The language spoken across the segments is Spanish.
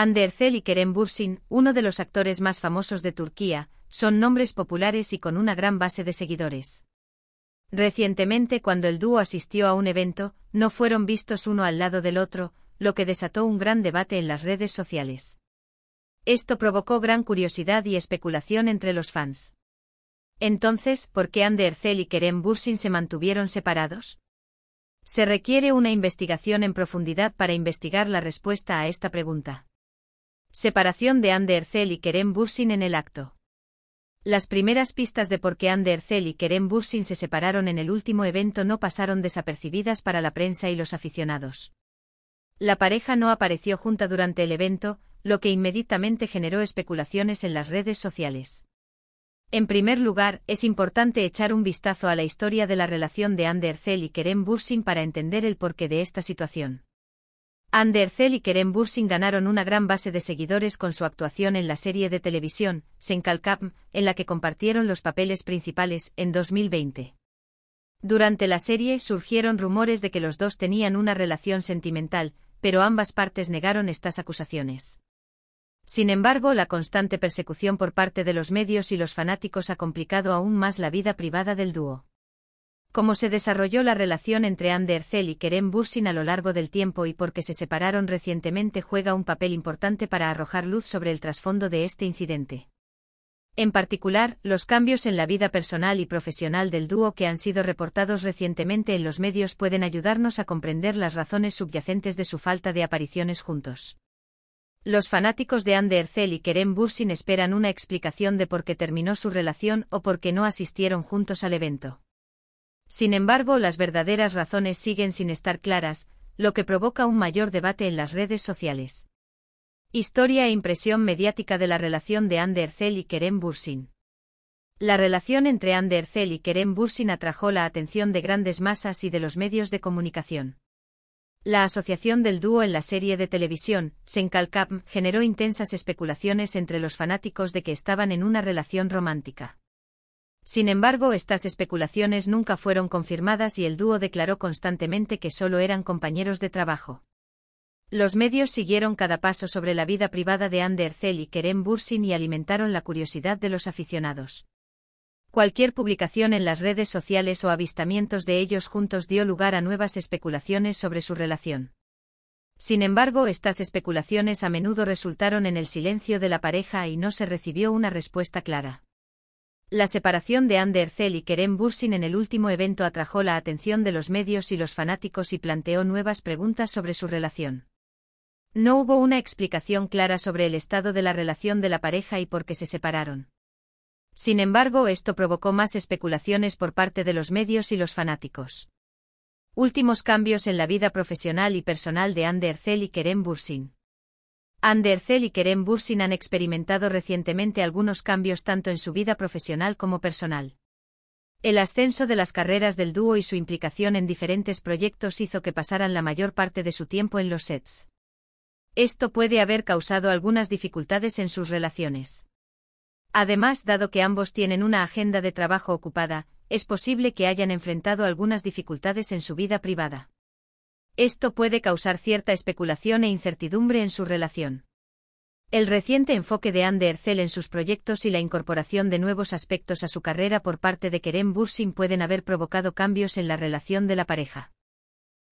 Andercel y Kerem Bursin, uno de los actores más famosos de Turquía, son nombres populares y con una gran base de seguidores. Recientemente cuando el dúo asistió a un evento, no fueron vistos uno al lado del otro, lo que desató un gran debate en las redes sociales. Esto provocó gran curiosidad y especulación entre los fans. Entonces, ¿por qué Ander y Kerem Bursin se mantuvieron separados? Se requiere una investigación en profundidad para investigar la respuesta a esta pregunta. Separación de Ander Zell y Kerem Bursin en el acto. Las primeras pistas de por qué Ander Zell y Kerem Bursin se separaron en el último evento no pasaron desapercibidas para la prensa y los aficionados. La pareja no apareció junta durante el evento, lo que inmediatamente generó especulaciones en las redes sociales. En primer lugar, es importante echar un vistazo a la historia de la relación de Ander Zell y Kerem Bursin para entender el porqué de esta situación. Andercel y Kerem Bursing ganaron una gran base de seguidores con su actuación en la serie de televisión, Senkalkapm, en la que compartieron los papeles principales en 2020. Durante la serie surgieron rumores de que los dos tenían una relación sentimental, pero ambas partes negaron estas acusaciones. Sin embargo, la constante persecución por parte de los medios y los fanáticos ha complicado aún más la vida privada del dúo cómo se desarrolló la relación entre Andercel y Kerem Bursin a lo largo del tiempo y por qué se separaron recientemente juega un papel importante para arrojar luz sobre el trasfondo de este incidente. En particular, los cambios en la vida personal y profesional del dúo que han sido reportados recientemente en los medios pueden ayudarnos a comprender las razones subyacentes de su falta de apariciones juntos. Los fanáticos de Ander y Kerem Bursin esperan una explicación de por qué terminó su relación o por qué no asistieron juntos al evento. Sin embargo, las verdaderas razones siguen sin estar claras, lo que provoca un mayor debate en las redes sociales. Historia e impresión mediática de la relación de Ander Zell y Kerem Bursin. La relación entre Ander Zell y Kerem Bursin atrajo la atención de grandes masas y de los medios de comunicación. La asociación del dúo en la serie de televisión, Senkalkapm generó intensas especulaciones entre los fanáticos de que estaban en una relación romántica. Sin embargo, estas especulaciones nunca fueron confirmadas y el dúo declaró constantemente que solo eran compañeros de trabajo. Los medios siguieron cada paso sobre la vida privada de Ander Zell y Kerem Bursin y alimentaron la curiosidad de los aficionados. Cualquier publicación en las redes sociales o avistamientos de ellos juntos dio lugar a nuevas especulaciones sobre su relación. Sin embargo, estas especulaciones a menudo resultaron en el silencio de la pareja y no se recibió una respuesta clara. La separación de Ander y Kerem Bursin en el último evento atrajo la atención de los medios y los fanáticos y planteó nuevas preguntas sobre su relación. No hubo una explicación clara sobre el estado de la relación de la pareja y por qué se separaron. Sin embargo, esto provocó más especulaciones por parte de los medios y los fanáticos. Últimos cambios en la vida profesional y personal de Ander y Kerem Bursin. Anderzel y Kerem Bursin han experimentado recientemente algunos cambios tanto en su vida profesional como personal. El ascenso de las carreras del dúo y su implicación en diferentes proyectos hizo que pasaran la mayor parte de su tiempo en los sets. Esto puede haber causado algunas dificultades en sus relaciones. Además, dado que ambos tienen una agenda de trabajo ocupada, es posible que hayan enfrentado algunas dificultades en su vida privada. Esto puede causar cierta especulación e incertidumbre en su relación. El reciente enfoque de Anne de en sus proyectos y la incorporación de nuevos aspectos a su carrera por parte de Kerem Bursin pueden haber provocado cambios en la relación de la pareja.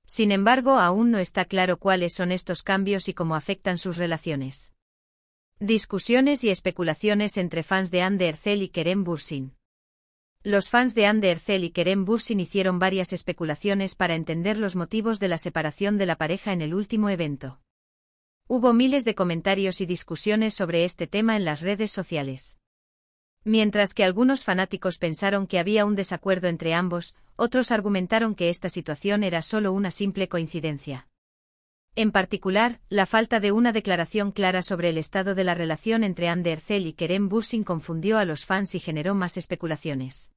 Sin embargo, aún no está claro cuáles son estos cambios y cómo afectan sus relaciones. Discusiones y especulaciones entre fans de Anne de y Kerem Bursin. Los fans de Anne y Kerem Bursin hicieron varias especulaciones para entender los motivos de la separación de la pareja en el último evento. Hubo miles de comentarios y discusiones sobre este tema en las redes sociales. Mientras que algunos fanáticos pensaron que había un desacuerdo entre ambos, otros argumentaron que esta situación era solo una simple coincidencia. En particular, la falta de una declaración clara sobre el estado de la relación entre Anne y Kerem Bursin confundió a los fans y generó más especulaciones.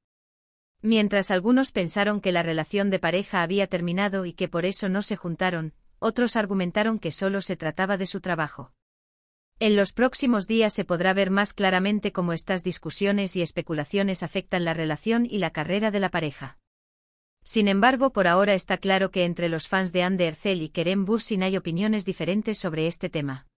Mientras algunos pensaron que la relación de pareja había terminado y que por eso no se juntaron, otros argumentaron que solo se trataba de su trabajo. En los próximos días se podrá ver más claramente cómo estas discusiones y especulaciones afectan la relación y la carrera de la pareja. Sin embargo, por ahora está claro que entre los fans de Ander y Kerem Bursin hay opiniones diferentes sobre este tema.